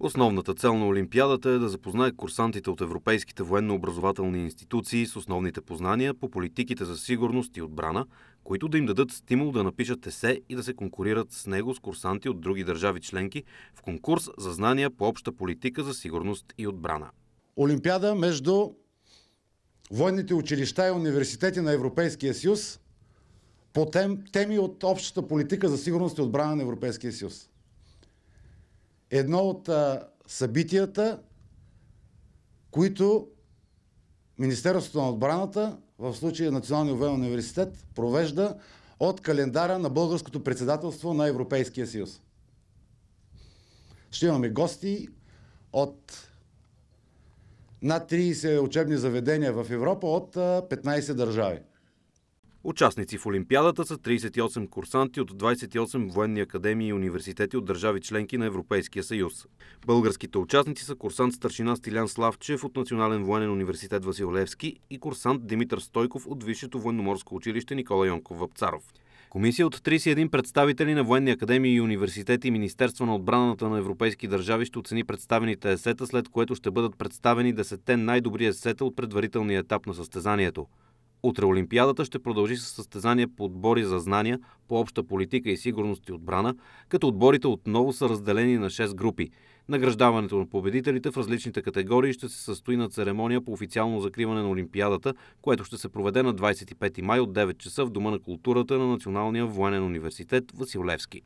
Основната цел на Олимпиадата е да запознае курсантите от европейските военно-образователни институции с основните познания по политиките за сигурност и отбрана, които да им дадат стимул да напишат есе и да се конкурират с него с курсанти от други държави членки в конкурс за знания по обща политика за сигурност и отбрана. Олимпиада между военните училища и университети на Европейския съюз по теми от общата политика за сигурност и отбрана на Европейския съюз едно от а, събитията, които Министерството на отбраната, в случая Националния военен университет, провежда от календара на българското председателство на Европейския съюз. Ще имаме гости от над 30 учебни заведения в Европа от 15 държави. Участници в Олимпиадата са 38 курсанти от 28 военни академии и университети от държави членки на Европейския съюз. Българските участници са курсант старшина Стилян Славчев от Национален военен университет Василевски и курсант Димитър Стойков от Висшето военноморско училище Никола Йонков Вапцаров. Комисия от 31 представители на военни академии и университети и Министерство на отбраната на европейски държави ще оцени представените есета, след което ще бъдат представени 10 най-добри есета от предварителния етап на състезанието. Утре Олимпиадата ще продължи със състезания по отбори за знания, по обща политика и сигурност и отбрана, като отборите отново са разделени на 6 групи. Награждаването на победителите в различните категории ще се състои на церемония по официално закриване на Олимпиадата, което ще се проведе на 25 май от 9 часа в Дома на културата на Националния военен университет Василевски.